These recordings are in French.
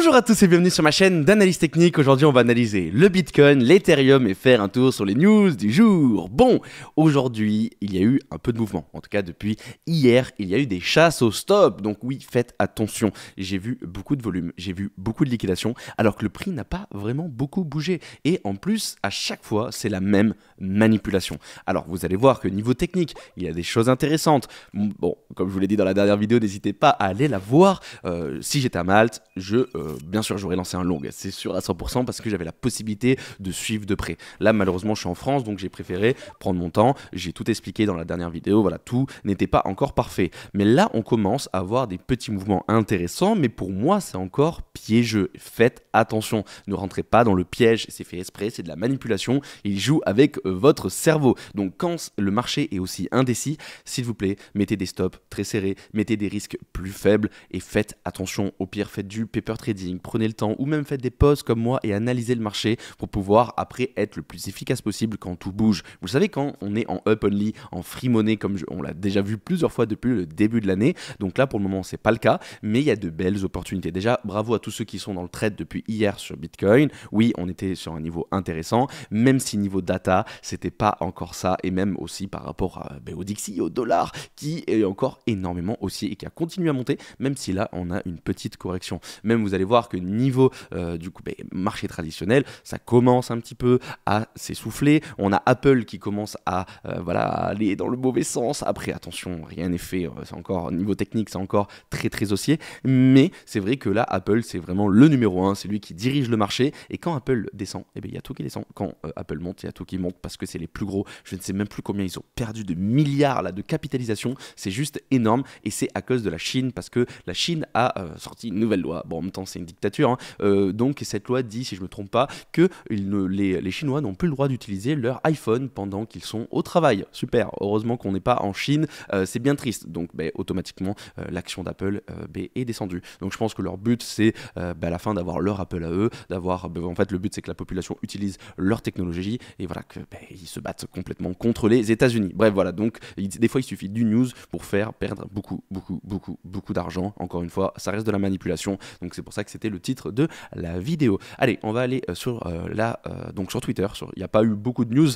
Bonjour à tous et bienvenue sur ma chaîne d'analyse technique. Aujourd'hui, on va analyser le Bitcoin, l'Ethereum et faire un tour sur les news du jour. Bon, aujourd'hui, il y a eu un peu de mouvement. En tout cas, depuis hier, il y a eu des chasses au stop. Donc oui, faites attention. J'ai vu beaucoup de volume, j'ai vu beaucoup de liquidation, alors que le prix n'a pas vraiment beaucoup bougé. Et en plus, à chaque fois, c'est la même manipulation. Alors, vous allez voir que niveau technique, il y a des choses intéressantes. Bon, comme je vous l'ai dit dans la dernière vidéo, n'hésitez pas à aller la voir. Euh, si j'étais à Malte, je... Euh, euh, bien sûr, j'aurais lancé un long, c'est sûr à 100% parce que j'avais la possibilité de suivre de près. Là, malheureusement, je suis en France, donc j'ai préféré prendre mon temps. J'ai tout expliqué dans la dernière vidéo. Voilà, tout n'était pas encore parfait. Mais là, on commence à avoir des petits mouvements intéressants, mais pour moi, c'est encore piégeux. Faites attention, ne rentrez pas dans le piège. C'est fait exprès, c'est de la manipulation. Il joue avec euh, votre cerveau. Donc, quand le marché est aussi indécis, s'il vous plaît, mettez des stops très serrés, mettez des risques plus faibles et faites attention. Au pire, faites du paper trading prenez le temps ou même faites des pauses comme moi et analysez le marché pour pouvoir après être le plus efficace possible quand tout bouge. Vous savez, quand on est en up only, en free money, comme on l'a déjà vu plusieurs fois depuis le début de l'année, donc là pour le moment c'est pas le cas, mais il y a de belles opportunités. Déjà, bravo à tous ceux qui sont dans le trade depuis hier sur Bitcoin. Oui, on était sur un niveau intéressant, même si niveau data, c'était pas encore ça, et même aussi par rapport à, ben, au Dixie, au dollar, qui est encore énormément haussier et qui a continué à monter, même si là on a une petite correction. Même vous allez voir que niveau euh, du coup, ben, marché traditionnel, ça commence un petit peu à s'essouffler. On a Apple qui commence à euh, voilà, aller dans le mauvais sens. Après, attention, rien n'est fait. Euh, c'est encore, niveau technique, c'est encore très très haussier. Mais c'est vrai que là, Apple, c'est vraiment le numéro un. C'est lui qui dirige le marché. Et quand Apple descend, eh bien il y a tout qui descend. Quand Apple monte, il y a tout qui monte parce que c'est les plus gros. Je ne sais même plus combien ils ont perdu de milliards là, de capitalisation. C'est juste énorme. Et c'est à cause de la Chine parce que la Chine a sorti une nouvelle loi. Bon, en même temps, c'est une dictature. Hein. Euh, donc cette loi dit, si je me trompe pas, que ne, les, Chinois n'ont plus le droit d'utiliser leur iPhone pendant qu'ils sont au travail. Super, heureusement qu'on n'est pas en Chine, euh, c'est bien triste. Donc ben, automatiquement, euh, l'action d'Apple ben, est descendue. Donc je pense que leur but, c'est ben, à la fin d'avoir leur Apple à eux, d'avoir... en fait, le but, c'est que la population utilise leur technologie et voilà que ils se battent complètement contre les États-Unis. Bref, voilà, donc des fois, il suffit du news pour faire perdre beaucoup, beaucoup, beaucoup, beaucoup d'argent. Encore une fois, ça reste de la manipulation. Donc c'est pour ça que c'était le titre de la vidéo. Allez, on va aller euh, sur euh, la, euh, donc sur Twitter. Il n'y a pas eu beaucoup de news,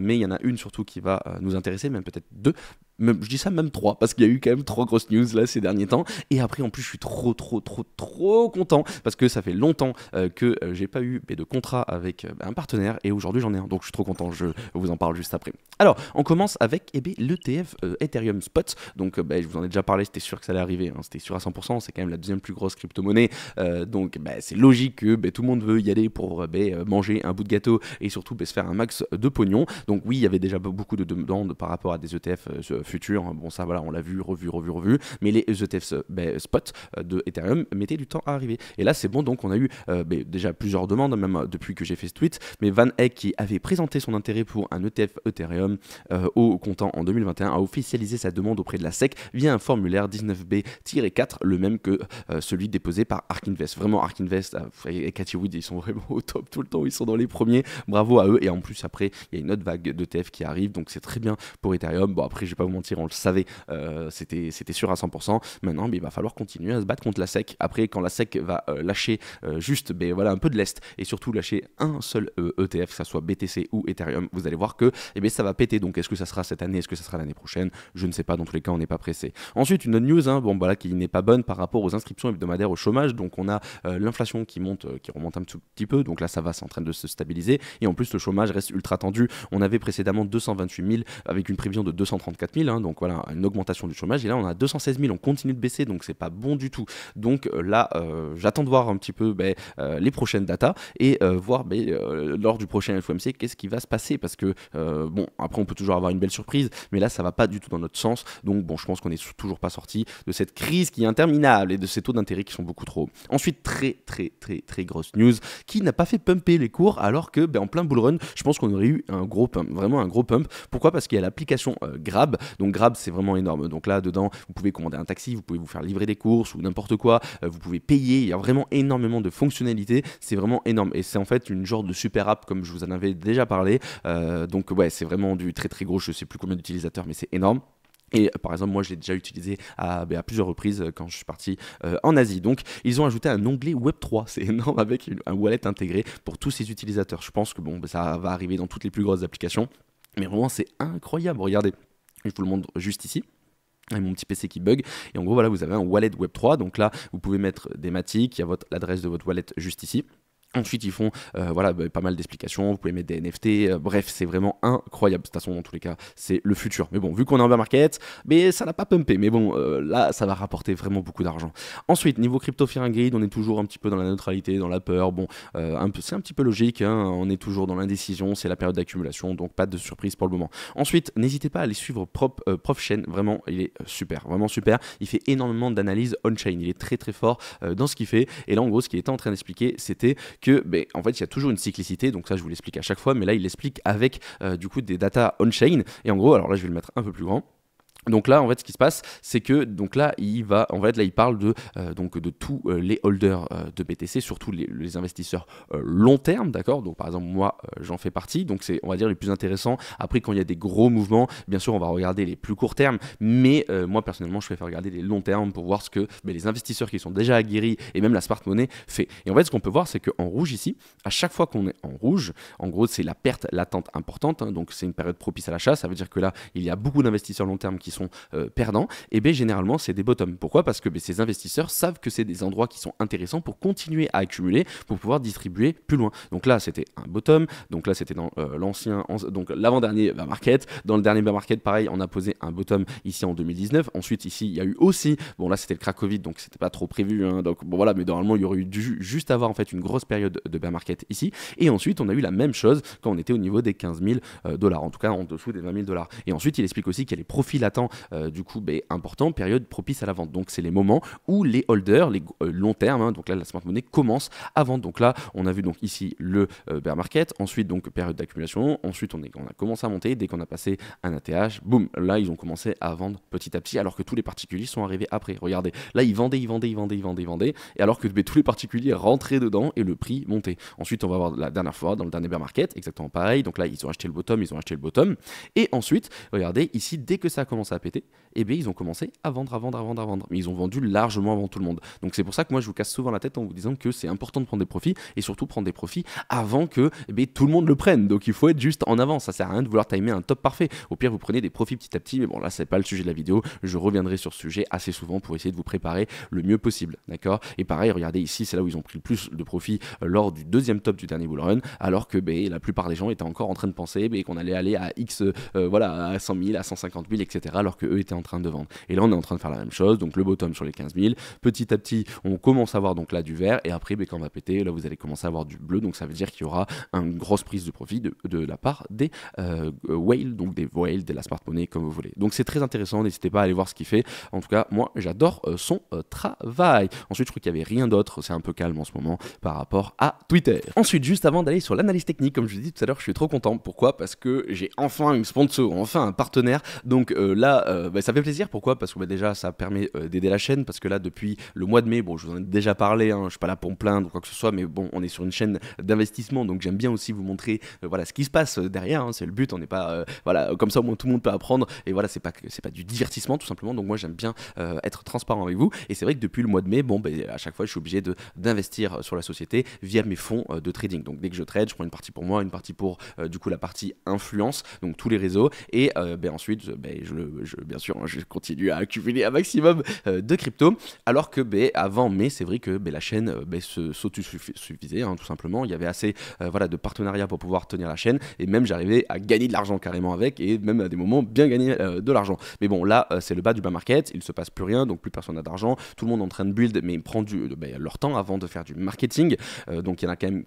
mais il y en a une surtout qui va nous intéresser, même peut-être deux je dis ça même trois, parce qu'il y a eu quand même trois grosses news là ces derniers temps. Et après, en plus, je suis trop, trop, trop, trop content parce que ça fait longtemps euh, que euh, j'ai pas eu de contrat avec euh, bah, un partenaire et aujourd'hui j'en ai un. Donc je suis trop content, je vous en parle juste après. Alors, on commence avec eh ben, l'ETF Ethereum Spot. Donc, bah, je vous en ai déjà parlé, c'était sûr que ça allait arriver, hein. c'était sûr à 100%. C'est quand même la deuxième plus grosse crypto-monnaie. donc, bah, c'est logique que tout le monde veut y aller pour manger un bout de gâteau et surtout se faire un max de pognon. Donc, oui, il y avait déjà beaucoup de demandes par rapport à des ETF futur, Bon, ça, voilà, on l'a vu, revu, revu, revu. Mais les ETF euh, ben, spot euh, de Ethereum mettaient du temps à arriver. Et là, c'est bon. Donc, on a eu euh, ben, déjà plusieurs demandes, même depuis que j'ai fait ce tweet. Mais Van Eck, qui avait présenté son intérêt pour un ETF Ethereum au comptant en 2021, a officialisé sa demande auprès de la SEC via un formulaire 19B-4, le même que celui déposé par Ark Invest. Vraiment, Ark Invest et Cathy Wood, ils sont vraiment au top tout le temps. Ils sont dans les premiers. Bravo à eux. Et en plus, après, il y a une autre vague d'ETF qui arrive. Donc, c'est très bien pour Ethereum. Bon, après, je vais pas vous on le savait, euh, c'était sûr à 100%. Maintenant, mais ben, il va falloir continuer à se battre contre la SEC. Après, quand la SEC va euh, lâcher euh, juste ben, voilà, un peu de l'Est et surtout lâcher un seul ETF, e que ce soit BTC ou Ethereum, vous allez voir que eh ben, ça va péter. Donc, est-ce que ça sera cette année Est-ce que ça sera l'année prochaine Je ne sais pas. Dans tous les cas, on n'est pas pressé. Ensuite, une autre news hein, bon, voilà qui n'est pas bonne par rapport aux inscriptions hebdomadaires au chômage. Donc, on a l'inflation qui monte, qui remonte un tout petit peu. Donc là, ça va, c'est en train de se stabiliser. Et en plus, le chômage reste ultra tendu. On avait précédemment 228 000 avec une prévision de 234 000. Hein, donc voilà, une augmentation du chômage, et là on a 216 000, on continue de baisser, donc c'est pas bon du tout. Donc euh, là, euh, j'attends de voir un petit peu ben, euh, les prochaines datas et voir ben, lors du prochain FOMC qu'est-ce qui va se passer, parce que bon, après on peut toujours avoir une belle surprise, mais là ça va pas du tout dans notre sens, donc bon, je pense qu'on est toujours pas sorti de cette crise qui est interminable et de ces taux d'intérêt qui sont beaucoup trop Ensuite, très très très très grosse news qui n'a pas fait pumper les cours alors que ben, en plein bull run, je pense qu'on aurait eu un gros pump, vraiment un gros pump. Pourquoi Parce qu'il y a l'application Grab donc Grab, c'est vraiment énorme. Donc là, dedans, vous pouvez commander un taxi, vous pouvez vous faire livrer des courses ou n'importe quoi, euh, vous pouvez payer. Il y a vraiment énormément de fonctionnalités. C'est vraiment énorme. Et c'est en fait une genre de super app, comme je vous en avais déjà parlé. Euh, donc ouais, c'est vraiment du très très gros. Je sais plus combien d'utilisateurs, mais c'est énorme. Et euh, par exemple, moi, je l'ai déjà utilisé à, bah, plusieurs reprises quand je suis parti en Asie. Donc, ils ont ajouté un onglet Web3, c'est énorme, avec un wallet intégré pour tous ces utilisateurs. Je pense que bon, bah, ça va arriver dans toutes les plus grosses applications. Mais vraiment, c'est incroyable, regardez. Je vous le montre juste ici avec mon petit PC qui bug. Et en gros, voilà, vous avez un wallet Web3. Donc là, vous pouvez mettre des matiques. Il y a l'adresse de votre wallet juste ici. Ensuite, ils font euh, voilà, bah, pas mal d'explications. Vous pouvez mettre des NFT. Euh, bref, c'est vraiment incroyable. De toute façon, dans tous les cas, c'est le futur. Mais bon, vu qu'on est en bas market, mais ça n'a pas pumpé. Mais bon, euh, là, ça va rapporter vraiment beaucoup d'argent. Ensuite, niveau crypto grid, on est toujours un petit peu dans la neutralité, dans la peur. Bon, un c'est un petit peu logique. Hein. on est toujours dans l'indécision. C'est la période d'accumulation. Donc, pas de surprise pour le moment. Ensuite, n'hésitez pas à aller suivre Prop, Prof chaîne Vraiment, il est super. Vraiment super. Il fait énormément d'analyses on-chain. Il est très, très fort dans ce qu'il fait. Et là, en gros, ce qu'il était en train d'expliquer, c'était que que, ben, en fait, il y a toujours une cyclicité. Donc ça, je vous l'explique à chaque fois, mais là, il l'explique avec euh, du coup des data on-chain. Et en gros, alors là, je vais le mettre un peu plus grand. Donc là, en fait, ce qui se passe, c'est que donc là, il va, en fait, là, il parle de euh, donc de tous euh, les holders euh, de BTC, surtout les, investisseurs long terme, d'accord. Donc par exemple, moi, j'en fais partie, donc c'est, on va dire, les plus intéressants. Après, quand il y a des gros mouvements, bien sûr, on va regarder les plus courts termes, mais moi personnellement, je préfère regarder les longs termes pour voir ce que mais ben, les investisseurs qui sont déjà aguerris et même la smart money fait. Et en fait, ce qu'on peut voir, c'est qu'en rouge ici, à chaque fois qu'on est en rouge, en gros, c'est la perte latente importante. Hein. donc c'est une période propice à l'achat. Ça veut dire que là, il y a beaucoup d'investisseurs long terme qui sont sont euh, perdants, et eh bien généralement c'est des bottoms. Pourquoi Parce que ben, ces investisseurs savent que c'est des endroits qui sont intéressants pour continuer à accumuler, pour pouvoir distribuer plus loin. Donc là c'était un bottom, donc là c'était dans euh, l'ancien, donc l'avant-dernier bear market. Dans le dernier bear market, pareil, on a posé un bottom ici en 2019. Ensuite ici il y a eu aussi, bon là c'était le crack Covid, donc c'était pas trop prévu, hein. donc bon voilà, mais normalement il y aurait eu dû juste avoir en fait une grosse période de bear market ici. Et ensuite on a eu la même chose quand on était au niveau des 15 000 euh, dollars, en tout cas en dessous des 20 000 dollars. Et ensuite il explique aussi qu'il y a les profits latents euh, du coup ben, important, période propice à la vente. Donc c'est les moments où les holders, les euh, long terme, hein, donc là la smart money commence à vendre. Donc là on a vu donc ici le euh, bear market, ensuite donc période d'accumulation, ensuite on, a commencé à monter, dès qu'on a passé un ATH, boum, là ils ont commencé à vendre petit à petit alors que tous les particuliers sont arrivés après. Regardez, là ils vendaient, ils vendaient, ils vendaient, ils vendaient, ils vendaient, et alors que ben, tous les particuliers rentraient dedans et le prix montait. Ensuite on va voir la dernière fois dans le dernier bear market, exactement pareil, donc là ils ont acheté le bottom, ils ont acheté le bottom, et ensuite regardez ici dès que ça a commencé à pété, et eh bien ils ont commencé à vendre, à vendre, à vendre, à vendre. Mais ils ont vendu largement avant tout le monde. Donc c'est pour ça que moi je vous casse souvent la tête en vous disant que c'est important de prendre des profits et surtout prendre des profits avant que eh tout le monde le prenne. Donc il faut être juste en avance. Ça sert à rien de vouloir timer un top parfait. Au pire, vous prenez des profits petit à petit. Mais bon, là c'est pas le sujet de la vidéo. Je reviendrai sur ce sujet assez souvent pour essayer de vous préparer le mieux possible. D'accord Et pareil, regardez ici, c'est là où ils ont pris le plus de profits euh, lors du deuxième top du dernier bull run, alors que ben, la plupart des gens étaient encore en train de penser ben, qu'on allait aller à X, euh, voilà, à 100 000, à 150 000, etc alors eux étaient en train de vendre. Et là, on est en train de faire la même chose, donc le bottom sur les 15 000. Petit à petit, on commence à voir donc là du vert, et après, ben, quand on va péter, là, vous allez commencer à avoir du bleu, donc ça veut dire qu'il y aura une grosse prise de profit de, la part des euh, whales, donc des whales, de la smart money, comme vous voulez. Donc c'est très intéressant, n'hésitez pas à aller voir ce qu'il fait. En tout cas, moi, j'adore euh, son euh, travail. Ensuite, je crois qu'il n'y avait rien d'autre, c'est un peu calme en ce moment par rapport à Twitter. Ensuite, juste avant d'aller sur l'analyse technique, comme je vous ai tout à l'heure, je suis trop content. Pourquoi Parce que j'ai enfin une sponsor, enfin un partenaire. Donc là, euh, bah, ça fait plaisir. Pourquoi Parce que bah, déjà, ça permet euh, d'aider la chaîne. Parce que là, depuis le mois de mai, bon, je vous en ai déjà parlé, hein, je suis pas là pour me plaindre ou quoi que ce soit, mais bon, on est sur une chaîne d'investissement, donc j'aime bien aussi vous montrer euh, voilà, ce qui se passe derrière. Hein. c'est le but, on n'est pas. voilà, comme ça, au moins, tout le monde peut apprendre. Et voilà, c'est pas, c'est pas du divertissement, tout simplement. Donc moi, j'aime bien être transparent avec vous. Et c'est vrai que depuis le mois de mai, bon, ben, à chaque fois, je suis obligé d'investir sur la société via mes fonds de trading. Donc dès que je trade, je prends une partie pour moi, une partie pour, du coup, la partie influence, donc tous les réseaux. Et ben, ensuite, ben, je le bien sûr, je continue à accumuler un maximum euh, de crypto. Alors que avant mai, c'est vrai que la chaîne euh, se s'autosuffisait, hein, tout simplement. Il y avait assez euh, voilà, de partenariats pour pouvoir tenir la chaîne. Et même, j'arrivais à gagner de l'argent carrément avec. Et même à des moments, bien gagner de l'argent. Mais bon, là, c'est le bas du bas market. Il ne se passe plus rien. Donc, plus personne n'a d'argent. Tout le monde est en train de build, mais il prend du, ben, leur temps avant de faire du marketing. donc, il y en a quand même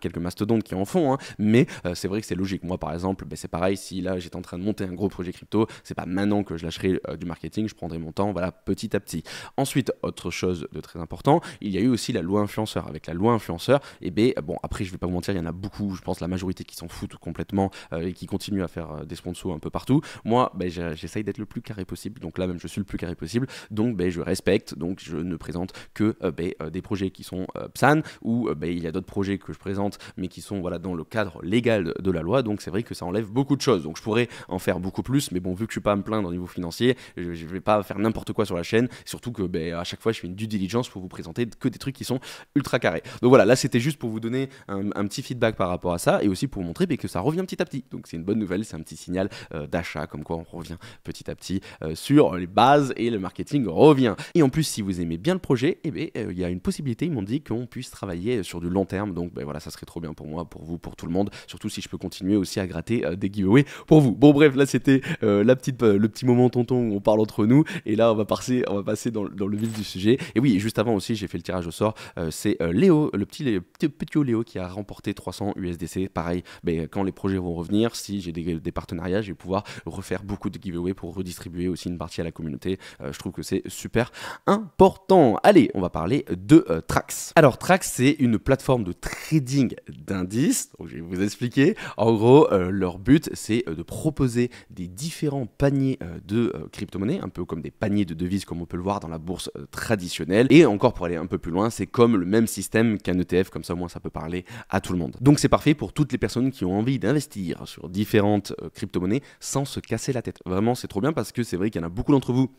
quelques mastodontes qui en font. Hein. mais c'est vrai que c'est logique. Moi, par exemple, ben, c'est pareil. Si là, j'étais en train de monter un gros projet crypto, c'est pas maintenant que je lâcherai euh, du marketing, je prendrai mon temps, voilà, petit à petit. Ensuite, autre chose de très important, il y a eu aussi la loi influenceur. Avec la loi influenceur, et eh bien, bon, après, je vais pas vous mentir, il y en a beaucoup, je pense la majorité qui s'en foutent complètement euh, et qui continuent à faire euh, des sponsors un peu partout. Moi, ben, j'essaye d'être le plus carré possible, donc là même, je suis le plus carré possible, donc ben, je respecte, donc je ne présente que ben, des projets qui sont PSAN ou il y a d'autres projets que je présente, mais qui sont voilà, dans le cadre légal de la loi, donc c'est vrai que ça enlève beaucoup de choses. Donc je pourrais en faire beaucoup plus, mais bon, vu que je suis pas à me plaindre au niveau financier. Je vais pas faire n'importe quoi sur la chaîne. Surtout que ben, à chaque fois, je fais une due diligence pour vous présenter que des trucs qui sont ultra carrés. Donc voilà, là, c'était juste pour vous donner un, petit feedback par rapport à ça et aussi pour montrer ben, que ça revient petit à petit. Donc c'est une bonne nouvelle, c'est un petit signal euh, d'achat, comme quoi on revient petit à petit euh, sur les bases et le marketing revient. Et en plus, si vous aimez bien le projet, et eh bien, euh, il y a une possibilité, ils m'ont dit, qu'on puisse travailler sur du long terme. Donc ben, voilà, ça serait trop bien pour moi, pour vous, pour tout le monde. Surtout si je peux continuer aussi à gratter des giveaways pour vous. Bon bref, là c'était la petite, le petit moment tonton où on parle entre nous. Et là, on va passer, on va passer dans, le vif du sujet. Et oui, juste avant aussi, j'ai fait le tirage au sort. Euh, c'est euh, Léo, le petit, petit, petit Léo qui a remporté 300 USDC. Pareil, mais ben, quand les projets vont revenir, si j'ai des, partenariats, je vais pouvoir refaire beaucoup de giveaways pour redistribuer aussi une partie à la communauté. Euh, je trouve que c'est super important. Allez, on va parler de Trax. Alors, Trax, c'est une plateforme de trading d'indices. Je vais vous expliquer. En gros, leur but, c'est de proposer des différents paniers euh, de euh, crypto-monnaies, un peu comme des paniers de devises comme on peut le voir dans la bourse euh, traditionnelle. Et encore pour aller un peu plus loin, c'est comme le même système qu'un ETF, comme ça au moins ça peut parler à tout le monde. Donc c'est parfait pour toutes les personnes qui ont envie d'investir sur différentes crypto-monnaies sans se casser la tête. Vraiment c'est trop bien parce que c'est vrai qu'il y en a beaucoup d'entre vous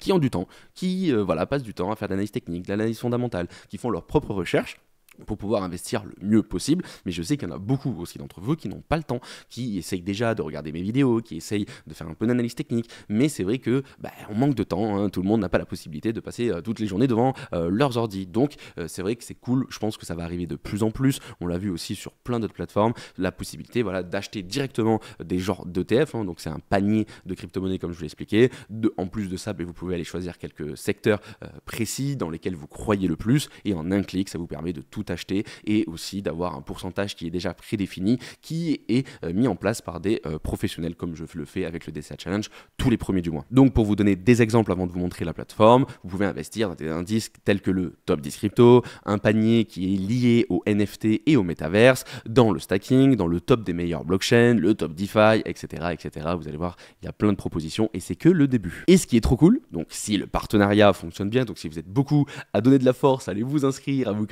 qui ont du temps, qui voilà, passent du temps à faire de l'analyse technique, de l'analyse fondamentale, qui font leurs propres recherches pour pouvoir investir le mieux possible. Mais je sais qu'il y en a beaucoup aussi d'entre vous qui n'ont pas le temps, qui essayent déjà de regarder mes vidéos, qui essayent de faire un peu d'analyse technique. Mais c'est vrai que bah, on manque de temps. Hein. Tout le monde n'a pas la possibilité de passer euh, toutes les journées devant euh, leurs ordi. Donc euh, c'est vrai que c'est cool. Je pense que ça va arriver de plus en plus. On l'a vu aussi sur plein d'autres plateformes. La possibilité, voilà, d'acheter directement des genres d'ETF. Hein. donc c'est un panier de crypto-monnaies comme je vous l'ai expliqué. en plus de ça, ben, vous pouvez aller choisir quelques secteurs précis dans lesquels vous croyez le plus et en un clic, ça vous permet de tout acheter et aussi d'avoir un pourcentage qui est déjà prédéfini, qui est euh, mis en place par des euh, professionnels comme je le fais avec le DCA Challenge tous les premiers du mois. Donc pour vous donner des exemples avant de vous montrer la plateforme, vous pouvez investir dans des indices tels que le top 10 crypto, un panier qui est lié au NFT et au métaverse, dans le stacking, dans le top des meilleurs blockchains, le top DeFi, etc. etc. Vous allez voir, il y a plein de propositions et c'est que le début. Et ce qui est trop cool, donc si le partenariat fonctionne bien, donc si vous êtes beaucoup à donner de la force, allez vous inscrire à vous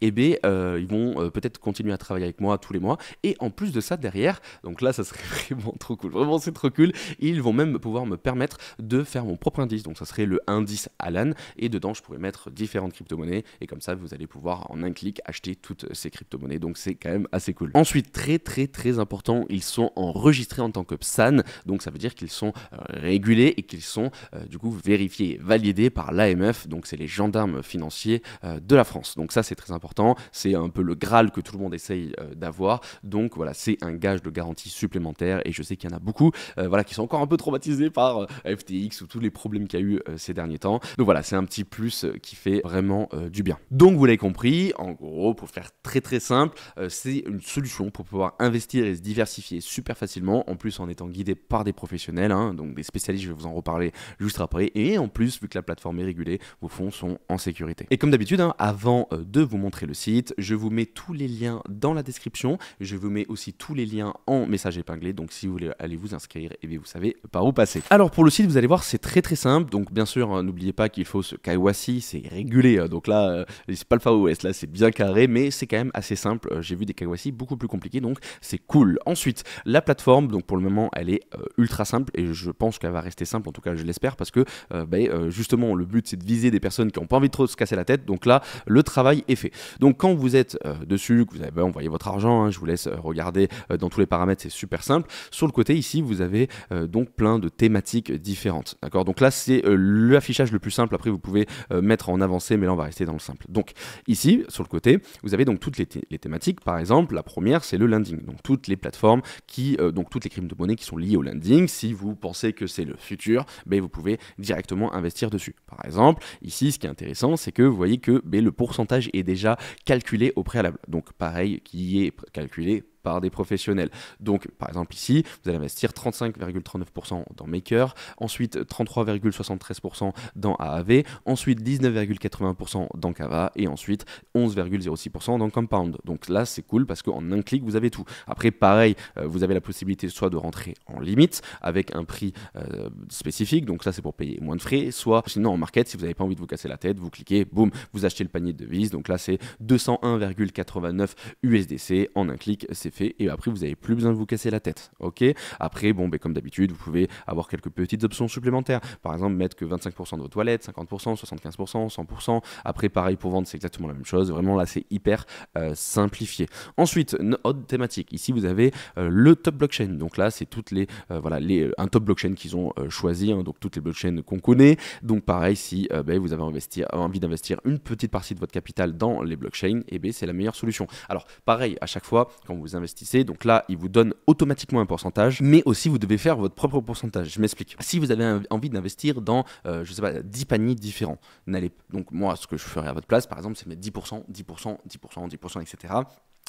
et eh bien, euh, ils vont euh, peut-être continuer à travailler avec moi tous les mois. Et en plus de ça, derrière, donc là, ça serait vraiment trop cool. Vraiment, c'est trop cool. Ils vont même pouvoir me permettre de faire mon propre indice. Donc, ça serait le indice Alan. Et dedans, je pourrais mettre différentes crypto-monnaies. Et comme ça, vous allez pouvoir en un clic acheter toutes ces crypto-monnaies. Donc, c'est quand même assez cool. Ensuite, très, très, très important, ils sont enregistrés en tant que PSAN. Donc, ça veut dire qu'ils sont euh, régulés et qu'ils sont du coup vérifiés, validés par l'AMF. Donc, c'est les gendarmes financiers de la France. Donc, ça, c'est très important c'est un peu le Graal que tout le monde essaye euh, d'avoir. Donc voilà, c'est un gage de garantie supplémentaire et je sais qu'il y en a beaucoup euh, voilà, qui sont encore un peu traumatisés par euh, FTX ou tous les problèmes qu'il y a eu ces derniers temps. Donc voilà, c'est un petit plus qui fait vraiment du bien. Donc vous l'avez compris, en gros, pour faire très très simple, c'est une solution pour pouvoir investir et se diversifier super facilement, en plus en étant guidé par des professionnels, hein, donc des spécialistes, je vais vous en reparler juste après, et en plus, vu que la plateforme est régulée, vos fonds sont en sécurité. Et comme d'habitude, hein, avant de vous montrer le site. Je vous mets tous les liens dans la description. Je vous mets aussi tous les liens en message épinglé. Donc si vous voulez aller vous inscrire, et eh vous savez par où passer. Alors pour le site, vous allez voir, c'est très très simple. Donc bien sûr, hein, n'oubliez pas qu'il faut ce KYC, c'est régulé. Hein. Donc là, euh, c'est pas le Far là c'est bien carré, mais c'est quand même assez simple. Euh, j'ai vu des KYC beaucoup plus compliqués, donc c'est cool. Ensuite, la plateforme, donc pour le moment, elle est euh, ultra simple et je pense qu'elle va rester simple, en tout cas je l'espère, parce que ben, justement le but c'est de viser des personnes qui n'ont pas envie de trop se casser la tête. Donc là, le travail est fait. Donc quand vous êtes euh, dessus, que vous avez envoyé votre argent, hein, je vous laisse euh, regarder euh, dans tous les paramètres, c'est super simple. Sur le côté ici, vous avez donc plein de thématiques différentes. D'accord Donc là, c'est l'affichage le plus simple. Après, vous pouvez mettre en avancée mais là, on va rester dans le simple. Donc ici, sur le côté, vous avez donc toutes les, thématiques. Par exemple, la première, c'est le landing. Donc toutes les plateformes qui, donc toutes les crimes de monnaie qui sont liées au landing. Si vous pensez que c'est le futur, ben, vous pouvez directement investir dessus. Par exemple, ici, ce qui est intéressant, c'est que vous voyez que ben, le pourcentage est déjà calculé au préalable. Donc pareil, qui est calculé par des professionnels. Donc, par exemple, ici, vous allez investir 35,39% dans Maker, ensuite 33,73% dans AAV, ensuite 19,80% dans Kava et ensuite 11,06% dans Compound. Donc là, c'est cool parce qu'en un clic, vous avez tout. Après, pareil, euh, vous avez la possibilité soit de rentrer en limite avec un prix euh, spécifique, donc ça, c'est pour payer moins de frais, soit sinon en market, si vous n'avez pas envie de vous casser la tête, vous cliquez, boum, vous achetez le panier de devises. Donc là, c'est 201,89 USDC en un clic, c'est fait. Et après, vous n'avez plus besoin de vous casser la tête. Ok Après, bon, ben, comme d'habitude, vous pouvez avoir quelques petites options supplémentaires. Par exemple, mettre que 25% de vos toilettes, 50%, 75%, 100%. Après, pareil pour vendre, c'est exactement la même chose. Vraiment, là, c'est hyper euh, simplifié. Ensuite, une autre thématique. Ici, vous avez euh, le top blockchain. Donc là, c'est toutes les, euh, voilà, les, un top blockchain qu'ils ont choisi. Hein. donc toutes les blockchains qu'on connaît. Donc pareil, si ben, vous avez envie d'investir une petite partie de votre capital dans les blockchains, et eh ben, c'est la meilleure solution. Alors, pareil, à chaque fois, quand vous investissez investissez. Donc là, il vous donne automatiquement un pourcentage, mais aussi vous devez faire votre propre pourcentage. Je m'explique. Si vous avez envie d'investir dans, euh, je sais pas, 10 paniers différents, n'allez donc moi, ce que je ferais à votre place, par exemple, c'est mettre 10%, 10%, 10%, 10%, etc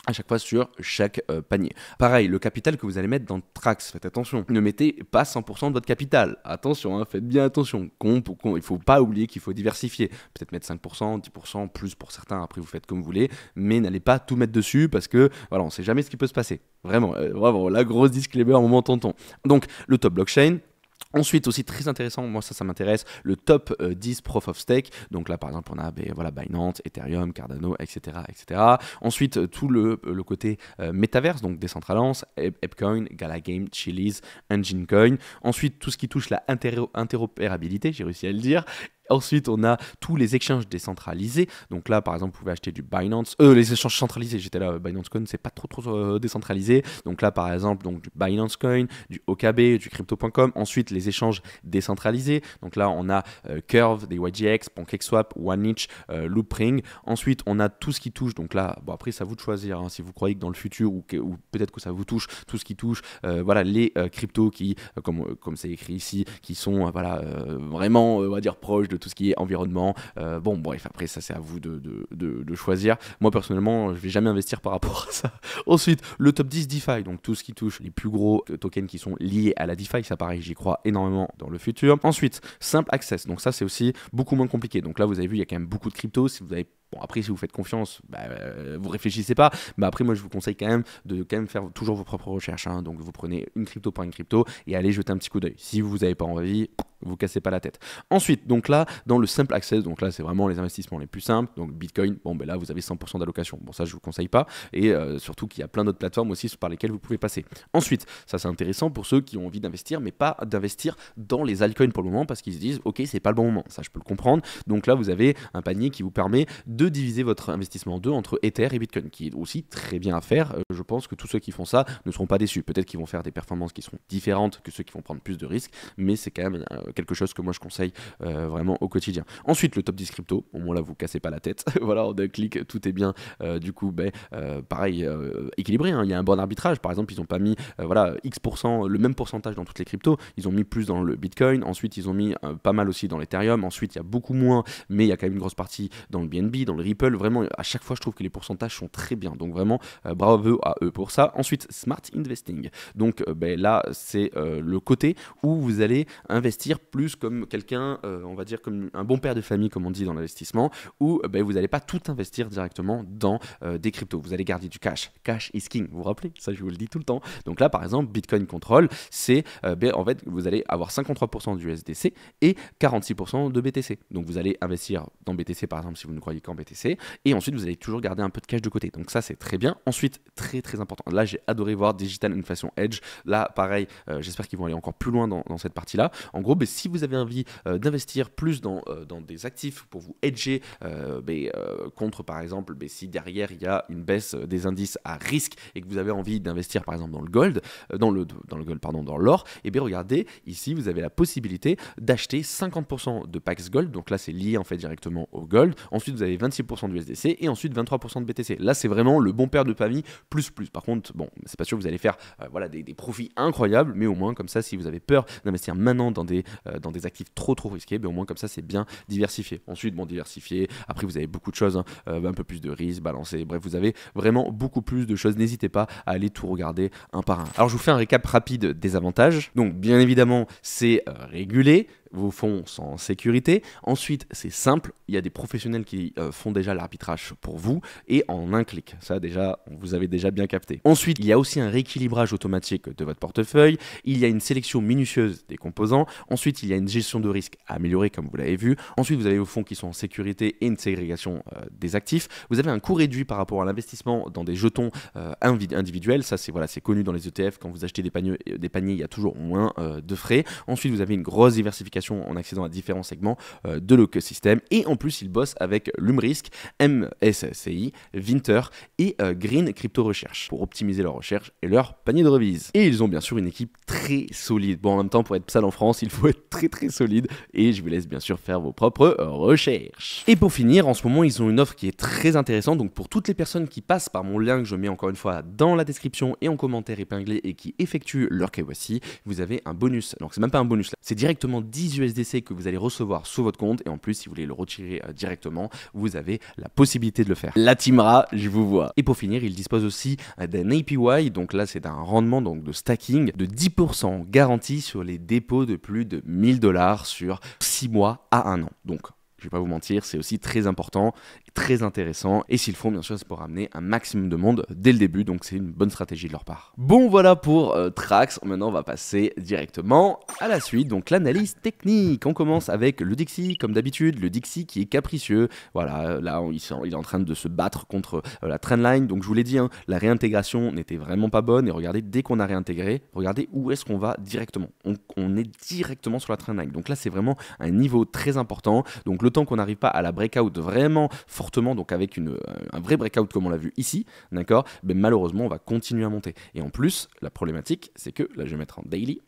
à chaque fois sur chaque euh, panier. Pareil, le capital que vous allez mettre dans Trax, faites attention. Ne mettez pas 100% de votre capital. Attention, hein, faites bien attention. Il ne Il faut pas oublier qu'il faut diversifier. Peut-être mettre 5%, 10%, plus pour certains. Après, vous faites comme vous voulez. Mais n'allez pas tout mettre dessus parce que, voilà, on sait jamais ce qui peut se passer. Vraiment, euh, voilà. la grosse disclaimer, moment tonton. Donc, le top blockchain, Ensuite, aussi très intéressant, moi ça, ça m'intéresse, le top 10 euh, proof of stake. Donc là, par exemple, on a ben, voilà, Binance, Ethereum, Cardano, etc. etc. Ensuite, euh, tout le, euh, côté Metaverse, donc Decentralance, Epcoin, Gala Game, Chili's, Engine Coin. Ensuite, tout ce qui touche la interopérabilité, j'ai réussi à le dire. Ensuite, on a tous les échanges décentralisés. Donc là, par exemple, vous pouvez acheter du Binance. Euh, les échanges centralisés, j'étais là, euh, Binance Coin, c'est pas trop, trop euh, décentralisé. Donc là, par exemple, donc, du Binance Coin, du OKB, du Crypto.com. Ensuite, les échanges décentralisés. Donc là, on a euh, Curve, des YGX, PancakeSwap, Loop Loopring. Ensuite, on a tout ce qui touche. Donc là, bon, après, ça à vous de choisir. Hein, si vous croyez que dans le futur, ou, ou peut-être que ça vous touche, tout ce qui touche, voilà, les cryptos qui, comme c'est écrit ici, qui sont voilà, vraiment, on va dire, proches tout ce qui est environnement. Euh, bon, bref, après, ça c'est à vous de, choisir. Moi, personnellement, je vais jamais investir par rapport à ça. Ensuite, le top 10 DeFi, donc tout ce qui touche les plus gros tokens qui sont liés à la DeFi, ça pareil, j'y crois énormément dans le futur. Ensuite, simple access, donc ça c'est aussi beaucoup moins compliqué. Donc là, vous avez vu, il y a quand même beaucoup de crypto. Si vous avez Bon, après, si vous faites confiance, bah, euh, vous réfléchissez pas. Mais après, moi, je vous conseille quand même de quand même faire toujours vos propres recherches. Hein. Donc, vous prenez une crypto par une crypto et allez jeter un petit coup d'œil. Si vous n'avez pas envie, vous cassez pas la tête. Ensuite, donc là, dans le simple access, donc là, c'est vraiment les investissements les plus simples. Donc Bitcoin, bon, ben là, vous avez 100% d'allocation. Bon, ça, je vous conseille pas. Et euh, surtout qu'il y a plein d'autres plateformes aussi par lesquelles vous pouvez passer. Ensuite, ça, c'est intéressant pour ceux qui ont envie d'investir, mais pas d'investir dans les altcoins pour le moment parce qu'ils se disent, ok, c'est pas le bon moment. Ça, je peux le comprendre. Donc là, vous avez un panier qui vous permet de diviser votre investissement en deux entre Ether et Bitcoin, qui est aussi très bien à faire. Euh, je pense que tous ceux qui font ça ne seront pas déçus. Peut-être qu'ils vont faire des performances qui seront différentes que ceux qui vont prendre plus de risques, mais c'est quand même quelque chose que moi je conseille euh, vraiment au quotidien. Ensuite, le top 10 crypto. Au moins là, vous cassez pas la tête. voilà, en un clic, tout est bien. Euh, du coup, ben, euh, pareil, équilibré. Hein. Il y a un bon arbitrage. Par exemple, ils n'ont pas mis voilà, X%, le même pourcentage dans toutes les cryptos. Ils ont mis plus dans le Bitcoin. Ensuite, ils ont mis pas mal aussi dans l'Ethereum. Ensuite, il y a beaucoup moins, mais il y a quand même une grosse partie dans le BNB, dans le Ripple. Vraiment, à chaque fois, je trouve que les pourcentages sont très bien. Donc vraiment, bravo à eux pour ça. Ensuite, Smart Investing. Donc ben, là, c'est le côté où vous allez investir plus comme quelqu'un, euh, on va dire comme un bon père de famille, comme on dit dans l'investissement, où euh, ben, vous n'allez pas tout investir directement dans euh, des cryptos. Vous allez garder du cash. Cash is king, vous vous rappelez Ça, je vous le dis tout le temps. Donc là, par exemple, Bitcoin Control, c'est ben, en fait, vous allez avoir 53% du SDC et 46% de BTC. Donc vous allez investir dans BTC, par exemple, si vous ne croyez qu'en BTC, et ensuite vous allez toujours garder un peu de cash de côté. Donc ça, c'est très bien. Ensuite, très très important. Là, j'ai adoré voir Digital Inflation Edge. Là, pareil, j'espère qu'ils vont aller encore plus loin dans, cette partie-là. En gros, ben, si vous avez envie euh, d'investir plus euh, dans, des actifs pour vous hedger euh, ben, contre, par exemple, ben, si derrière il y a une baisse des indices à risque et que vous avez envie d'investir, par exemple, dans le gold, dans, le, dans le gold, pardon, dans l'or, et eh bien regardez, ici vous avez la possibilité d'acheter 50% de Pax Gold, donc là c'est lié en fait directement au gold, ensuite vous avez 26% du SDC et ensuite 23% de BTC. Là c'est vraiment le bon père de famille plus plus. Par contre, bon, c'est pas sûr que vous allez faire voilà, des, profits incroyables, mais au moins comme ça, si vous avez peur d'investir maintenant dans des euh, dans des actifs trop trop risqués, mais au moins comme ça c'est bien diversifié. Ensuite, bon, diversifié, après vous avez beaucoup de choses, hein, euh, un peu plus de risques, balancer, bref, vous avez vraiment beaucoup plus de choses. N'hésitez pas à aller tout regarder un par un. Alors je vous fais un récap rapide des avantages. Donc bien évidemment, c'est euh, régulé, vos fonds sont en sécurité. Ensuite, c'est simple, il y a des professionnels qui euh, font déjà l'arbitrage pour vous et en un clic. Ça, déjà, vous avez déjà bien capté. Ensuite, il y a aussi un rééquilibrage automatique de votre portefeuille. Il y a une sélection minutieuse des composants. Ensuite, il y a une gestion de risque améliorée, comme vous l'avez vu. Ensuite, vous avez vos fonds qui sont en sécurité et une ségrégation euh, des actifs. Vous avez un coût réduit par rapport à l'investissement dans des jetons euh, individuels. Ça, c'est voilà, connu dans les ETF. Quand vous achetez des paniers, il y a toujours moins de frais. Ensuite, vous avez une grosse diversification en accédant à différents segments euh, de l'écosystème. Et en plus, ils bossent avec Lumrisk, MSCI, Vinter et euh, Green Crypto Recherche pour optimiser leurs recherche et leur panier de revise. Et ils ont bien sûr une équipe très solide. Bon, en même temps, pour être sale en France, il faut être très très solide. Et je vous laisse bien sûr faire vos propres recherches. Et pour finir, en ce moment, ils ont une offre qui est très intéressante. Donc pour toutes les personnes qui passent par mon lien que je mets encore une fois dans la description et en commentaire épinglé et qui effectuent leur KYC, vous avez un bonus. donc c'est même pas un bonus là, c'est directement 10. USDC que vous allez recevoir sous votre compte. Et en plus, si vous voulez le retirer euh, directement, vous avez la possibilité de le faire. La Timra, je vous vois. Et pour finir, il dispose aussi euh, d'un APY. Donc là, c'est un rendement donc, de stacking de 10% garanti sur les dépôts de plus de 1000 dollars sur 6 mois à 1 an. Donc je vais pas vous mentir, c'est aussi très important, très intéressant, et s'ils font, bien sûr, c'est pour amener un maximum de monde dès le début, donc c'est une bonne stratégie de leur part. Bon, voilà pour euh, Trax, maintenant on va passer directement à la suite, donc l'analyse technique. On commence avec le Dixie, comme d'habitude, le Dixie qui est capricieux, voilà, là, on, il, est en train de se battre contre euh, la trendline, donc je vous l'ai dit, hein, la réintégration n'était vraiment pas bonne, et regardez, dès qu'on a réintégré, regardez où est-ce qu'on va directement. On, est directement sur la trendline, donc là, c'est vraiment un niveau très important, donc le qu'on n'arrive pas à la breakout vraiment fortement, donc avec une, euh, un vrai breakout comme on l'a vu ici, d'accord Mais ben malheureusement, on va continuer à monter. Et en plus, la problématique, c'est que, là je vais mettre en daily,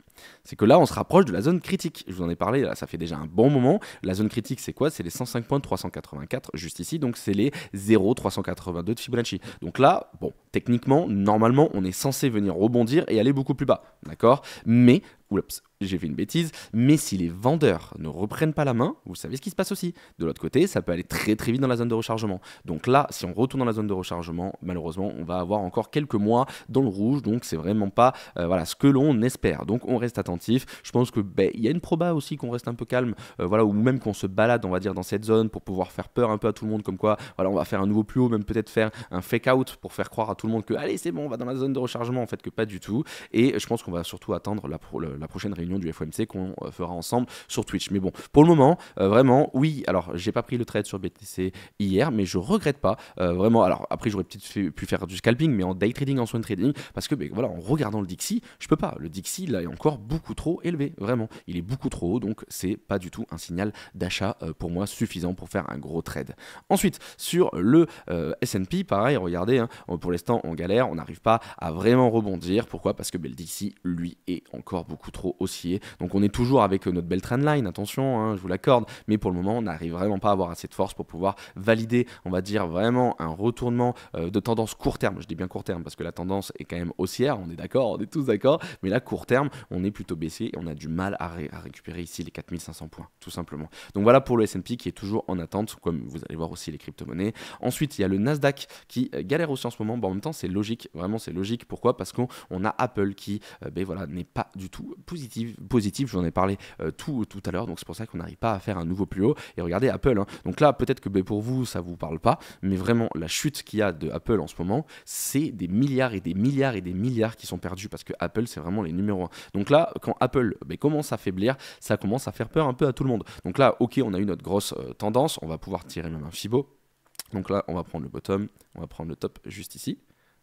c'est que là, on se rapproche de la zone critique. Je vous en ai parlé, là, ça fait déjà un bon moment. La zone critique, c'est quoi C'est les 105 points 384 juste ici, donc c'est les 0,382 de Fibonacci. Donc là, bon, techniquement, normalement, on est censé venir rebondir et aller beaucoup plus bas, d'accord Mais oups, j'ai fait une bêtise, mais si les vendeurs ne reprennent pas la main, vous savez ce qui se passe aussi. De l'autre côté, ça peut aller très très vite dans la zone de rechargement. Donc là, si on retourne dans la zone de rechargement, malheureusement, on va avoir encore quelques mois dans le rouge, donc c'est vraiment pas euh, voilà ce que l'on espère. Donc on reste attentif. Je pense que ben, il y a une proba aussi qu'on reste un peu calme, euh, voilà, ou même qu'on se balade, on va dire, dans cette zone pour pouvoir faire peur un peu à tout le monde, comme quoi, voilà, on va faire un nouveau plus haut, même peut-être faire un fake out pour faire croire à tout le monde que allez, c'est bon, on va dans la zone de rechargement, en fait que pas du tout. Et je pense qu'on va surtout attendre la, pro la prochaine réunion du FOMC qu'on euh, fera ensemble sur Twitch. Mais bon, pour le moment, euh, vraiment, oui, alors j'ai pas pris le trade sur BTC hier, mais je regrette pas. Euh, vraiment, alors après, j'aurais peut-être pu faire du scalping, mais en day trading, en swing trading, parce que ben, voilà, en regardant le Dixie, je peux pas. Le Dixie, là, est encore beaucoup trop élevé, vraiment. Il est beaucoup trop haut, donc c'est pas du tout un signal d'achat pour moi suffisant pour faire un gros trade. Ensuite, sur le S&P, pareil, regardez, hein, pour l'instant, on galère, on n'arrive pas à vraiment rebondir. Pourquoi Parce que ben, le Dixie, lui, est encore beaucoup trop haussier. Donc on est toujours avec euh, notre belle trend line attention, hein, je vous l'accorde, mais pour le moment on n'arrive vraiment pas à avoir assez de force pour pouvoir valider, on va dire vraiment un retournement euh, de tendance court terme. Je dis bien court terme parce que la tendance est quand même haussière, on est d'accord, on est tous d'accord, mais là court terme on est plutôt baissé et on a du mal à, récupérer ici les 4500 points, tout simplement. Donc voilà pour le S&P qui est toujours en attente, comme vous allez voir aussi les crypto-monnaies. Ensuite il y a le Nasdaq qui euh, galère aussi en ce moment, bon, en même temps c'est logique, vraiment c'est logique. Pourquoi Parce qu'on a Apple qui ben, voilà, n'est pas du tout positive, positive j'en ai parlé euh, tout, tout à l'heure, donc c'est pour ça qu'on n'arrive pas à faire un nouveau plus haut. Et regardez Apple, hein. donc là peut-être que ben, pour vous ça vous parle pas, mais vraiment la chute qu'il y a de Apple en ce moment, c'est des milliards et des milliards et des milliards qui sont perdus parce que Apple c'est vraiment les numéros 1. Donc là, quand Apple ben, commence à faiblir, ça commence à faire peur un peu à tout le monde. Donc là, ok, on a eu notre grosse euh, tendance, on va pouvoir tirer même un Fibo. Donc là, on va prendre le bottom, on va prendre le top juste ici.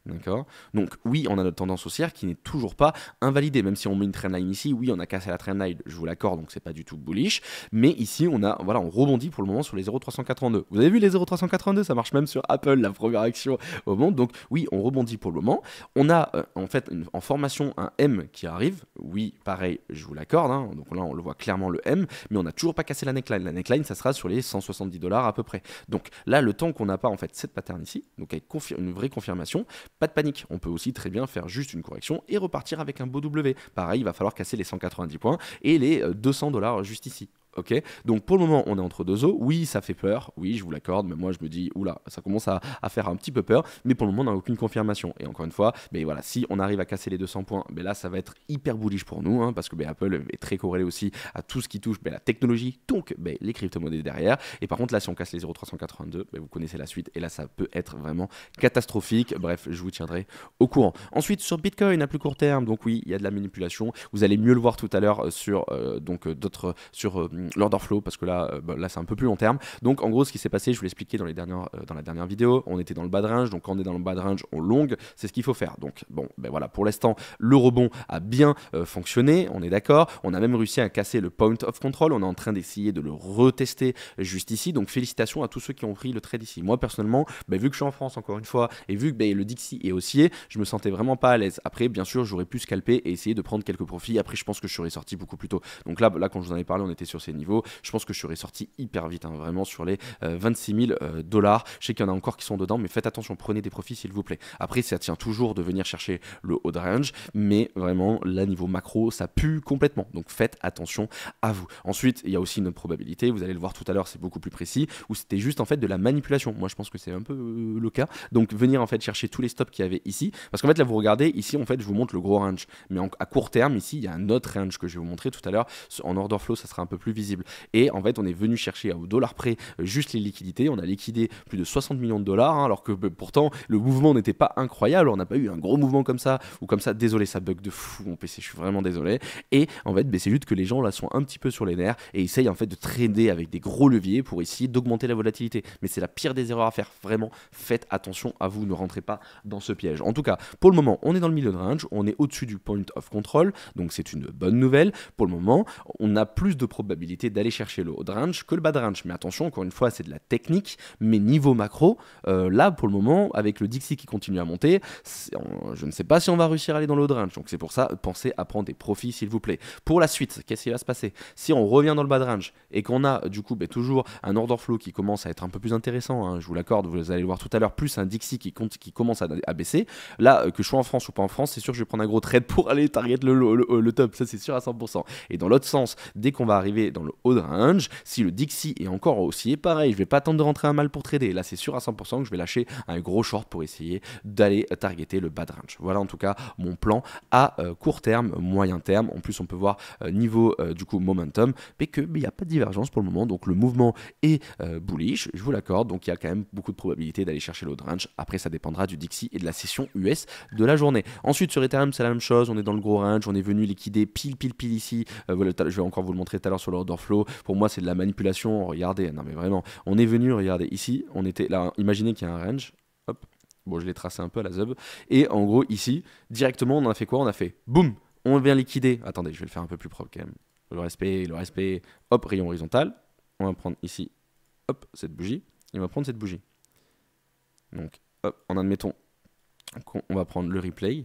D'accord Donc oui, on a notre tendance haussière qui n'est toujours pas invalidée, même si on met une trendline ici, oui, on a cassé la trendline, je vous l'accorde, donc c'est pas du tout bullish, mais ici on a voilà, on rebondit pour le moment sur les 0,382. Vous avez vu les 0,382, ça marche même sur Apple, la première action au monde. Donc oui, on rebondit pour le moment. On a euh, en fait en formation un M qui arrive. Oui, pareil, je vous l'accorde. Hein. donc là, on le voit clairement le M, mais on n'a toujours pas cassé la neckline. La neckline, ça sera sur les 170 dollars à peu près. Donc là, le temps qu'on n'a pas en fait cette pattern ici, donc avec une vraie confirmation, pas de panique, on peut aussi très bien faire juste une correction et repartir avec un beau W. Pareil, il va falloir casser les 190 points et les 200 euh, dollars euh, juste ici. Ok, Donc pour le moment, on est entre deux eaux. Oui, ça fait peur. Oui, je vous l'accorde. Mais moi, je me dis, oula, ça commence à, faire un petit peu peur. Mais pour le moment, on n'a aucune confirmation. Et encore une fois, mais ben voilà, si on arrive à casser les 200 points, mais ben là, ça va être hyper bullish pour nous, hein, parce que ben, Apple est très corrélé aussi à tout ce qui touche la technologie, donc les crypto-monnaies derrière. Et par contre, là, si on casse les 0,382, vous connaissez la suite. Et là, ça peut être vraiment catastrophique. Bref, je vous tiendrai au courant. Ensuite, sur Bitcoin à plus court terme, donc oui, il y a de la manipulation. Vous allez mieux le voir tout à l'heure euh, sur euh, donc euh, d'autres sur l'order flow parce que là, euh, bah, là c'est un peu plus long terme. Donc en gros, ce qui s'est passé, je vous l'expliquais dans, les euh, dans la dernière vidéo, on était dans le bad range, donc quand on est dans le bad range, en longue, c'est ce qu'il faut faire. Donc bon, ben voilà, pour l'instant, le rebond a bien euh, fonctionné, on est d'accord. On a même réussi à casser le point of control, on est en train d'essayer de le retester juste ici. Donc félicitations à tous ceux qui ont pris le trade ici. Moi personnellement, ben, vu que je suis en France encore une fois et vu que ben, le Dixie est haussier, je me sentais vraiment pas à l'aise. Après, bien sûr, j'aurais pu scalper et essayer de prendre quelques profits. Après, je pense que je serais sorti beaucoup plus tôt. Donc là, là quand je vous en ai parlé, on était sur ces niveau Je pense que je serais sorti hyper vite, hein, vraiment sur les 26 euh, 000 euh, dollars. Je sais qu'il y en a encore qui sont dedans, mais faites attention, prenez des profits s'il vous plaît. Après, ça tient toujours de venir chercher le haut de range, mais vraiment, là, niveau macro, ça pue complètement. Donc faites attention à vous. Ensuite, il y a aussi une probabilité, vous allez le voir tout à l'heure, c'est beaucoup plus précis, où c'était juste en fait de la manipulation. Moi, je pense que c'est un peu euh, le cas. Donc venir en fait chercher tous les stops qu'il y avait ici, parce qu'en fait, là, vous regardez, ici, en fait, je vous montre le gros range, mais à court terme, ici, il y a un autre range que je vais vous montrer tout à l'heure. En order flow, ça sera un peu plus vite et en fait, on est venu chercher au dollar près euh, juste les liquidités. On a liquidé plus de 60 millions de dollars, hein, alors que bah, pourtant le mouvement n'était pas incroyable. On n'a pas eu un gros mouvement comme ça ou comme ça. Désolé, ça bug de fou mon PC. Je suis vraiment désolé. Et en fait, bah, c'est juste que les gens là sont un petit peu sur les nerfs et essayent en fait de trader avec des gros leviers pour essayer d'augmenter la volatilité. Mais c'est la pire des erreurs à faire. Vraiment, faites attention à vous. Ne rentrez pas dans ce piège. En tout cas, pour le moment, on est dans le middle range. On est au-dessus du point of control. Donc c'est une bonne nouvelle. Pour le moment, on a plus de probabilités d'aller chercher le haut de range que le bas range. Mais attention, encore une fois, c'est de la technique, mais niveau macro, euh, là pour le moment, avec le Dixie qui continue à monter, je ne sais pas si on va réussir à aller dans le haut de range. Donc c'est pour ça, pensez à prendre des profits s'il vous plaît. Pour la suite, qu'est-ce qui va se passer Si on revient dans le bas range et qu'on a du coup ben, toujours un order flow qui commence à être un peu plus intéressant, hein, je vous l'accorde, vous allez le voir tout à l'heure, plus un Dixie qui, qui commence à, baisser, là, euh, que je sois en France ou pas en France, c'est sûr que je vais prendre un gros trade pour aller target le, top, ça c'est sûr à 100%. Et dans l'autre sens, dès qu'on va arriver dans le haut de range. Si le Dixie est encore haussier, pareil, je vais pas attendre de rentrer un mal pour trader. Là, c'est sûr à 100% que je vais lâcher un gros short pour essayer d'aller targeter le bad range. Voilà en tout cas mon plan à euh, court terme, moyen terme. En plus, on peut voir euh, niveau euh, du coup momentum, mais que il n'y a pas de divergence pour le moment. Donc le mouvement est bullish, je vous l'accorde. Donc il y a quand même beaucoup de probabilité d'aller chercher le haut range. Après, ça dépendra du Dixie et de la session US de la journée. Ensuite, sur Ethereum, c'est la même chose. On est dans le gros range, on est venu liquider pile, pile, pile ici. je vais encore vous le montrer tout à l'heure sur le Flow. Pour moi, c'est de la manipulation. Regardez, non mais vraiment, on est venu, regardez, ici, on était là, imaginez qu'il y a un range. Hop, bon, je l'ai tracé un peu à la zub. Et en gros, ici, directement, on a fait quoi On a fait boum, on vient liquider. Attendez, je vais le faire un peu plus propre quand même. Le respect, le respect. Hop, rayon horizontal. On va prendre ici, hop, cette bougie. il on va prendre cette bougie. Donc, hop, en admettons qu'on va prendre le replay.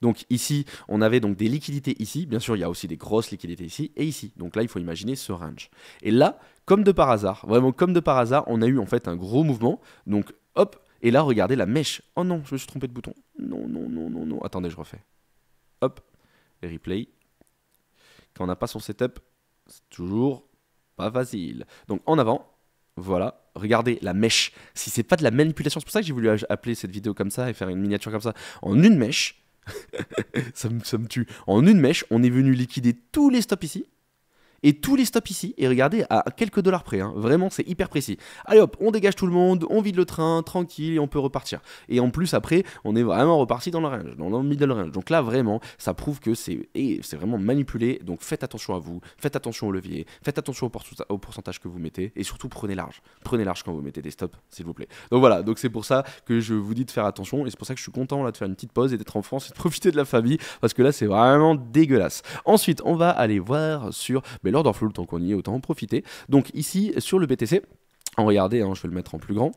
Donc ici, on avait donc des liquidités ici, bien sûr, il y a aussi des grosses liquidités ici et ici. Donc là, il faut imaginer ce range. Et là, comme de par hasard, vraiment comme de par hasard, on a eu en fait un gros mouvement. Donc hop, et là, regardez la mèche. Oh non, je me suis trompé de bouton. Non, non, non, non, non. Attendez, je refais. Hop, replay. Quand on n'a pas son setup, c'est toujours pas facile. Donc en avant, voilà, regardez la mèche. Si c'est pas de la manipulation, c'est pour ça que j'ai voulu appeler cette vidéo comme ça et faire une miniature comme ça. En une mèche, ça, me, tue. En une mèche, on est venu liquider tous les stops ici et tous les stops ici, et regardez, à quelques dollars près, hein. vraiment c'est hyper précis. Allez hop, on dégage tout le monde, on vide le train, tranquille, et on peut repartir. Et en plus après, on est vraiment reparti dans le range, dans le middle range. Donc là vraiment, ça prouve que c'est vraiment manipulé, donc faites attention à vous, faites attention au levier, faites attention au, pourcentage, que vous mettez, et surtout prenez large. Prenez large quand vous mettez des stops, s'il vous plaît. Donc voilà, donc c'est pour ça que je vous dis de faire attention, et c'est pour ça que je suis content là de faire une petite pause et d'être en France et de profiter de la famille, parce que là c'est vraiment dégueulasse. Ensuite, on va aller voir sur mais Lord of tant qu'on y est, autant en profiter. Donc ici, sur le BTC, regardez, hein, je vais le mettre en plus grand.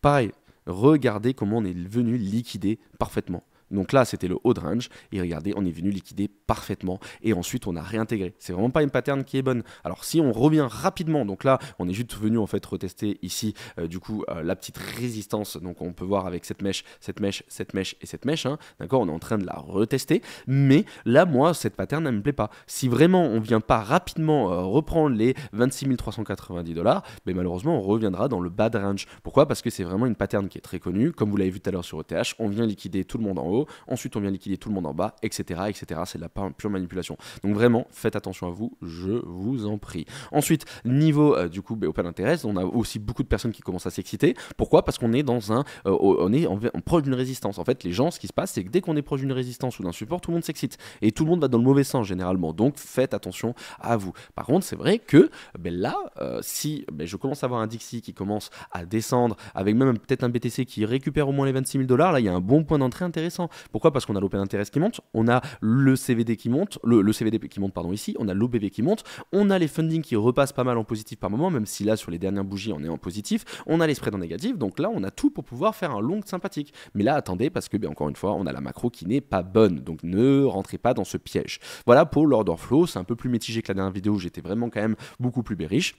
Pareil, regardez comment on est venu liquider parfaitement. Donc là, c'était le haut de range. Et regardez, on est venu liquider parfaitement. Et ensuite, on a réintégré. C'est vraiment pas une pattern qui est bonne. Alors si on revient rapidement, donc là, on est juste venu en fait retester ici, euh, du coup, euh, la petite résistance. Donc on peut voir avec cette mèche, cette mèche, cette mèche et cette mèche. Hein. D'accord On est en train de la retester. Mais là, moi, cette pattern, elle me plaît pas. Si vraiment on vient pas rapidement euh, reprendre les 26 390 dollars, mais ben, malheureusement, on reviendra dans le de range. Pourquoi Parce que c'est vraiment une pattern qui est très connue. Comme vous l'avez vu tout à l'heure sur ETH, on vient liquider tout le monde en haut ensuite on vient liquider tout le monde en bas, etc. etc. C'est de la pure manipulation. Donc vraiment, faites attention à vous, je vous en prie. Ensuite, niveau euh, du coup Open Interest, on a aussi beaucoup de personnes qui commencent à s'exciter. Pourquoi Parce qu'on est dans un, euh, on est en, proche d'une résistance. En fait, les gens, ce qui se passe, c'est que dès qu'on est proche d'une résistance ou d'un support, tout le monde s'excite et tout le monde va dans le mauvais sens généralement. Donc faites attention à vous. Par contre, c'est vrai que ben, là, euh, si ben, je commence à avoir un Dixie qui commence à descendre avec même peut-être un BTC qui récupère au moins les 26 000 dollars, là il y a un bon point d'entrée intéressant pourquoi Parce qu'on a l'open interest qui monte, on a le CVD qui monte, le, CVD qui monte pardon ici, on a l'OBV qui monte, on a les fundings qui repassent pas mal en positif par moment, même si là sur les dernières bougies on est en positif, on a les spreads en négatif, donc là on a tout pour pouvoir faire un long sympathique. Mais là attendez parce que bien encore une fois on a la macro qui n'est pas bonne, donc ne rentrez pas dans ce piège. Voilà pour l'order flow, c'est un peu plus mitigé que la dernière vidéo où j'étais vraiment quand même beaucoup plus bériche.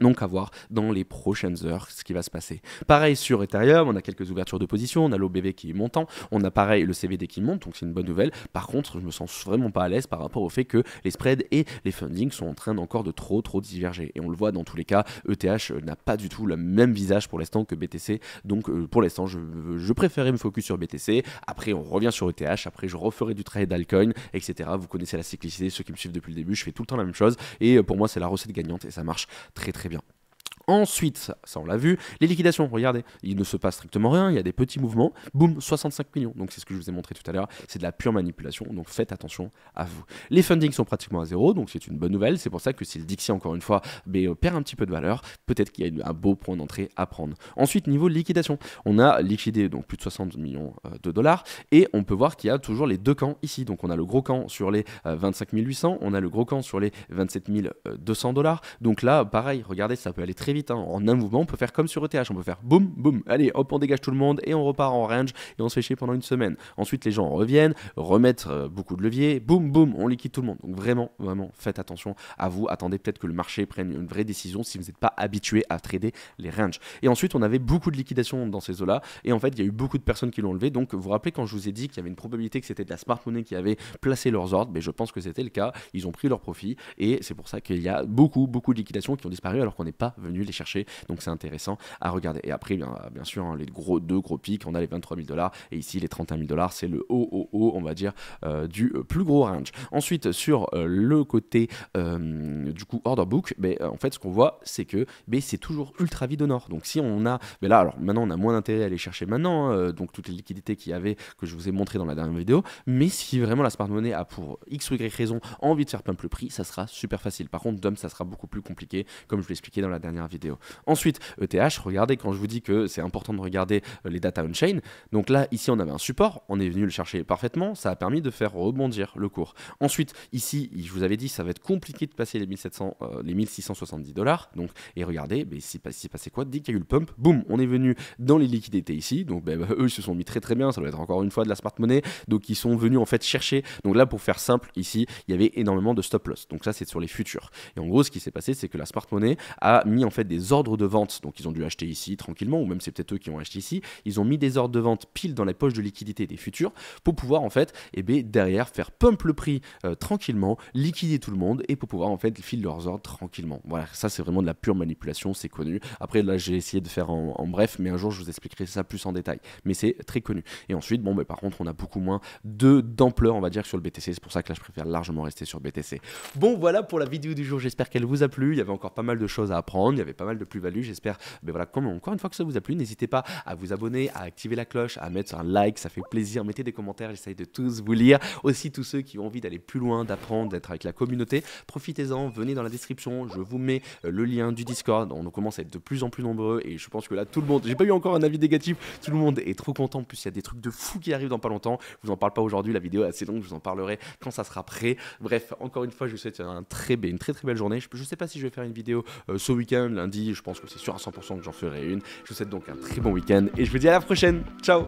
Donc à voir dans les prochaines heures ce qui va se passer. Pareil sur Ethereum, on a quelques ouvertures de position, on a l'OBV qui est montant, on a pareil le CVD qui monte, donc c'est une bonne nouvelle. Par contre, je me sens vraiment pas à l'aise par rapport au fait que les spreads et les fundings sont en train encore de trop trop diverger. Et on le voit dans tous les cas, ETH euh, n'a pas du tout le même visage pour l'instant que BTC. Donc euh, pour l'instant, je, je, préférais me focus sur BTC. Après, on revient sur ETH, après je referai du trade altcoin, etc. Vous connaissez la cyclicité, ceux qui me suivent depuis le début, je fais tout le temps la même chose. Et euh, pour moi, c'est la recette gagnante et ça marche très très bien. Ensuite, ça, on l'a vu, les liquidations, regardez, il ne se passe strictement rien, il y a des petits mouvements, boum, 65 millions. Donc c'est ce que je vous ai montré tout à l'heure, c'est de la pure manipulation, donc faites attention à vous. Les fundings sont pratiquement à zéro, donc c'est une bonne nouvelle, c'est pour ça que si le Dixie, encore une fois, euh, perd un petit peu de valeur, peut-être qu'il y a un beau point d'entrée à prendre. Ensuite, niveau liquidation, on a liquidé donc plus de 60 millions euh, de dollars, et on peut voir qu'il y a toujours les deux camps ici, donc on a le gros camp sur les 25 euh, 800, on a le gros camp sur les 27 200 dollars, donc là, pareil, regardez, ça peut aller très vite. Hein. En un mouvement, on peut faire comme sur ETH. On peut faire boum, boum, allez, hop, on dégage tout le monde et on repart en range et on se fait chier pendant une semaine. Ensuite, les gens reviennent, remettre euh, beaucoup de leviers, boum, boum, on liquide tout le monde. Donc vraiment, vraiment, faites attention à vous. Attendez peut-être que le marché prenne une vraie décision si vous n'êtes pas habitué à trader les ranges. Et ensuite, on avait beaucoup de liquidations dans ces eaux-là. Et en fait, il y a eu beaucoup de personnes qui l'ont levé. Donc, vous vous rappelez quand je vous ai dit qu'il y avait une probabilité que c'était de la smart money qui avait placé leurs ordres, mais ben, je pense que c'était le cas. Ils ont pris leur profit et c'est pour ça qu'il y a beaucoup, beaucoup de liquidations qui ont disparu alors qu'on n'est pas venu les chercher. Donc c'est intéressant à regarder. Et après, bien, sûr, hein, les gros, deux gros pics, on a les 23 000 dollars et ici les 31 000 dollars, c'est le haut, haut, haut, on va dire, euh, du euh, plus gros range. Ensuite, sur euh, le côté du coup order book, mais ben, en fait, ce qu'on voit, c'est que mais ben, c'est toujours ultra vide au nord. Donc si on a, mais ben là, alors maintenant, on a moins d'intérêt à aller chercher maintenant, hein, donc toutes les liquidités qu'il y avait, que je vous ai montré dans la dernière vidéo, mais si vraiment la smart money a pour x ou y raison envie de faire pump le prix, ça sera super facile. Par contre, d'homme, ça sera beaucoup plus compliqué, comme je l'expliquais dans la dernière vidéo vidéo. Ensuite, ETH, regardez quand je vous dis que c'est important de regarder euh, les data on-chain. Donc là, ici, on avait un support, on est venu le chercher parfaitement, ça a permis de faire rebondir le cours. Ensuite, ici, je vous avais dit, ça va être compliqué de passer les, 1700, euh, les 1670 dollars. Donc, et regardez, mais ben, s'est passé quoi Dès qu'il y a eu le pump, boum, on est venu dans les liquidités ici. Donc, ben, bah, eux, ils se sont mis très très bien. Ça doit être encore une fois de la smart money. Donc, ils sont venus en fait chercher. Donc là, pour faire simple, ici, il y avait énormément de stop loss. Donc ça, c'est sur les futurs. Et en gros, ce qui s'est passé, c'est que la smart money a mis en fait des ordres de vente, donc ils ont dû acheter ici tranquillement, ou même c'est peut-être eux qui ont acheté ici, ils ont mis des ordres de vente pile dans la poche de liquidité des futurs pour pouvoir en fait, et eh bien, derrière faire pump le prix euh, tranquillement, liquider tout le monde et pour pouvoir en fait filer leurs ordres tranquillement. Voilà, ça c'est vraiment de la pure manipulation, c'est connu. Après là j'ai essayé de faire en, bref, mais un jour je vous expliquerai ça plus en détail, mais c'est très connu. Et ensuite, bon, mais ben, par contre on a beaucoup moins d'ampleur, on va dire, sur le BTC, c'est pour ça que là je préfère largement rester sur BTC. Bon, voilà pour la vidéo du jour, j'espère qu'elle vous a plu, il y avait encore pas mal de choses à apprendre, il y avait pas mal de plus-value, j'espère. Mais voilà, comme, encore une fois que ça vous a plu, n'hésitez pas à vous abonner, à activer la cloche, à mettre un like, ça fait plaisir. Mettez des commentaires, j'essaye de tous vous lire. Aussi, tous ceux qui ont envie d'aller plus loin, d'apprendre, d'être avec la communauté, profitez-en, venez dans la description, je vous mets euh, le lien du Discord. On commence à être de plus en plus nombreux et je pense que là, tout le monde, j'ai pas eu encore un avis négatif, tout le monde est trop content. En plus, il y a des trucs de fou qui arrivent dans pas longtemps. Je vous en parle pas aujourd'hui, la vidéo est assez longue, je vous en parlerai quand ça sera prêt. Bref, encore une fois, je vous souhaite un très, une très très belle journée. Je, sais pas si je vais faire une vidéo euh, ce week-end, je pense que c'est sûr à 100% que j'en ferai une. Je vous souhaite donc un très bon week-end et je vous dis à la prochaine. Ciao